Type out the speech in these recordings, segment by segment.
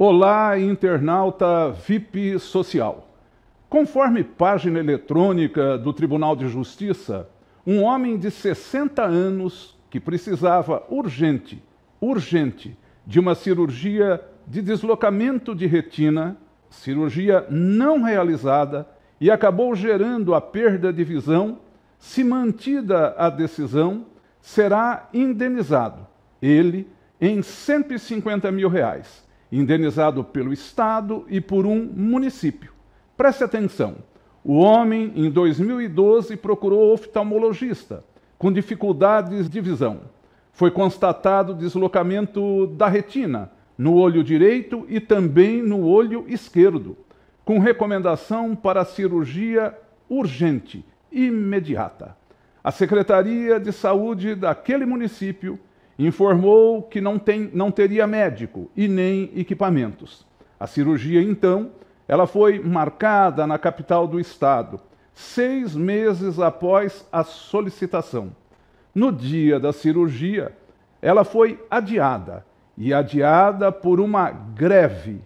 Olá, internauta VIP Social. Conforme página eletrônica do Tribunal de Justiça, um homem de 60 anos que precisava urgente, urgente, de uma cirurgia de deslocamento de retina, cirurgia não realizada, e acabou gerando a perda de visão, se mantida a decisão, será indenizado, ele, em 150 mil reais indenizado pelo Estado e por um município. Preste atenção: o homem, em 2012, procurou oftalmologista, com dificuldades de visão. Foi constatado deslocamento da retina no olho direito e também no olho esquerdo, com recomendação para cirurgia urgente, imediata. A Secretaria de Saúde daquele município informou que não, tem, não teria médico e nem equipamentos. A cirurgia, então, ela foi marcada na capital do estado, seis meses após a solicitação. No dia da cirurgia, ela foi adiada e adiada por uma greve.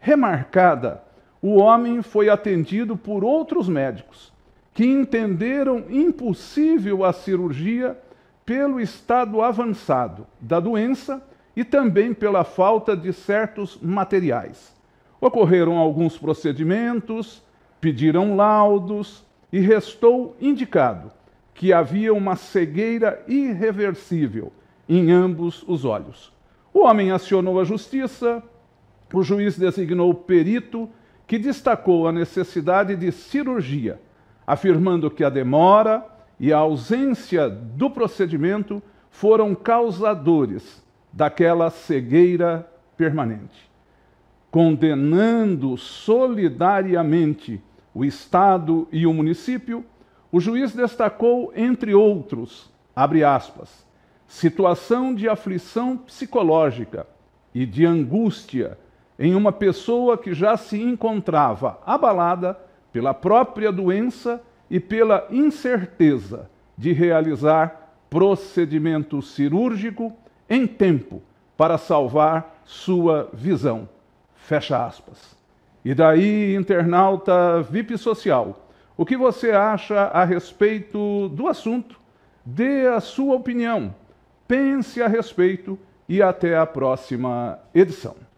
Remarcada, o homem foi atendido por outros médicos que entenderam impossível a cirurgia pelo estado avançado da doença e também pela falta de certos materiais. Ocorreram alguns procedimentos, pediram laudos e restou indicado que havia uma cegueira irreversível em ambos os olhos. O homem acionou a justiça, o juiz designou o perito que destacou a necessidade de cirurgia, afirmando que a demora e a ausência do procedimento foram causadores daquela cegueira permanente, condenando solidariamente o Estado e o município, o juiz destacou, entre outros, abre aspas, situação de aflição psicológica e de angústia em uma pessoa que já se encontrava abalada pela própria doença e pela incerteza de realizar procedimento cirúrgico em tempo para salvar sua visão. Fecha aspas. E daí, internauta VIP social, o que você acha a respeito do assunto? Dê a sua opinião, pense a respeito e até a próxima edição.